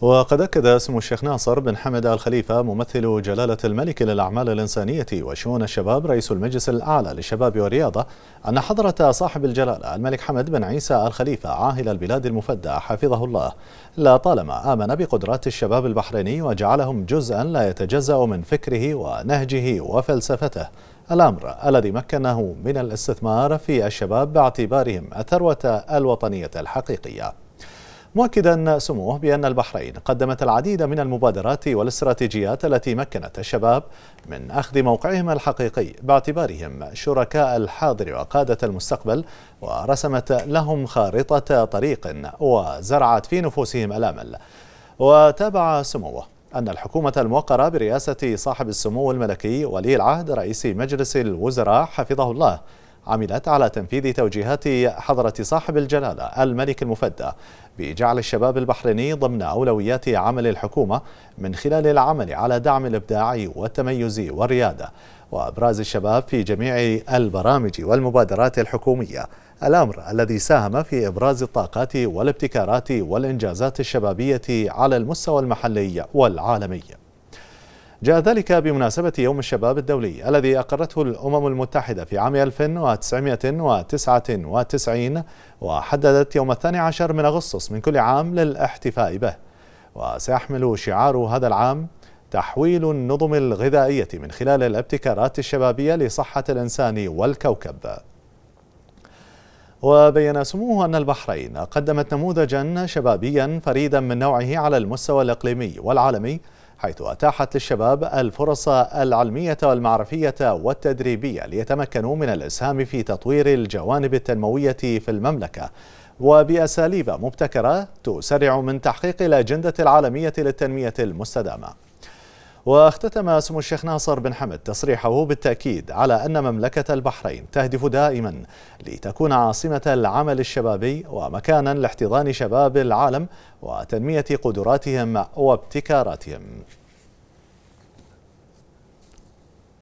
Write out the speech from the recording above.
وقد أكد اسم الشيخ ناصر بن حمد الخليفة ممثل جلالة الملك للأعمال الإنسانية وشؤون الشباب رئيس المجلس الأعلى للشباب والرياضة أن حضرة صاحب الجلالة الملك حمد بن عيسى الخليفة عاهل البلاد المفدى حفظه الله لا طالما آمن بقدرات الشباب البحريني وجعلهم جزءا لا يتجزأ من فكره ونهجه وفلسفته الأمر الذي مكنه من الاستثمار في الشباب باعتبارهم الثروة الوطنية الحقيقية مؤكدا سموه بأن البحرين قدمت العديد من المبادرات والاستراتيجيات التي مكنت الشباب من أخذ موقعهم الحقيقي باعتبارهم شركاء الحاضر وقادة المستقبل ورسمت لهم خارطة طريق وزرعت في نفوسهم الأمل وتابع سموه أن الحكومة الموقرة برئاسة صاحب السمو الملكي ولي العهد رئيس مجلس الوزراء حفظه الله عملت على تنفيذ توجيهات حضرة صاحب الجلالة الملك المفدى بجعل الشباب البحريني ضمن أولويات عمل الحكومة من خلال العمل على دعم الإبداع والتميز والريادة وأبراز الشباب في جميع البرامج والمبادرات الحكومية الأمر الذي ساهم في إبراز الطاقات والابتكارات والإنجازات الشبابية على المستوى المحلي والعالمي جاء ذلك بمناسبة يوم الشباب الدولي الذي أقرته الأمم المتحدة في عام 1999 وحددت يوم الثاني عشر من أغسطس من كل عام للاحتفاء به وسيحمل شعار هذا العام تحويل النظم الغذائية من خلال الابتكارات الشبابية لصحة الإنسان والكوكب وبين سموه أن البحرين قدمت نموذجا شبابيا فريدا من نوعه على المستوى الإقليمي والعالمي حيث أتاحت للشباب الفرص العلمية والمعرفية والتدريبية ليتمكنوا من الإسهام في تطوير الجوانب التنموية في المملكة وبأساليب مبتكرة تسرع من تحقيق الأجندة العالمية للتنمية المستدامة واختتم سمو الشيخ ناصر بن حمد تصريحه بالتأكيد على أن مملكة البحرين تهدف دائما لتكون عاصمة العمل الشبابي ومكانا لاحتضان شباب العالم وتنمية قدراتهم وابتكاراتهم